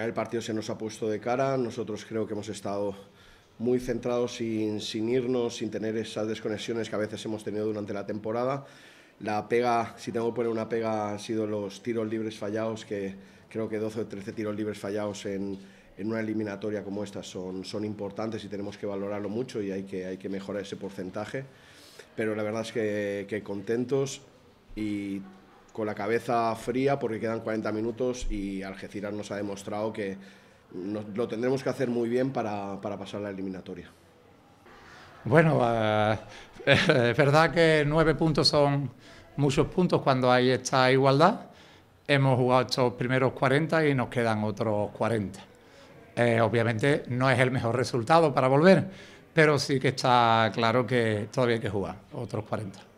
el partido se nos ha puesto de cara, nosotros creo que hemos estado muy centrados sin, sin irnos, sin tener esas desconexiones que a veces hemos tenido durante la temporada. La pega, si tengo que poner una pega, han sido los tiros libres fallados, que creo que 12 o 13 tiros libres fallados en, en una eliminatoria como esta son, son importantes y tenemos que valorarlo mucho y hay que, hay que mejorar ese porcentaje. Pero la verdad es que, que contentos y con la cabeza fría porque quedan 40 minutos y Algeciras nos ha demostrado que lo tendremos que hacer muy bien para, para pasar la eliminatoria. Bueno, eh, es verdad que nueve puntos son muchos puntos cuando hay esta igualdad. Hemos jugado estos primeros 40 y nos quedan otros 40. Eh, obviamente no es el mejor resultado para volver, pero sí que está claro que todavía hay que jugar otros 40.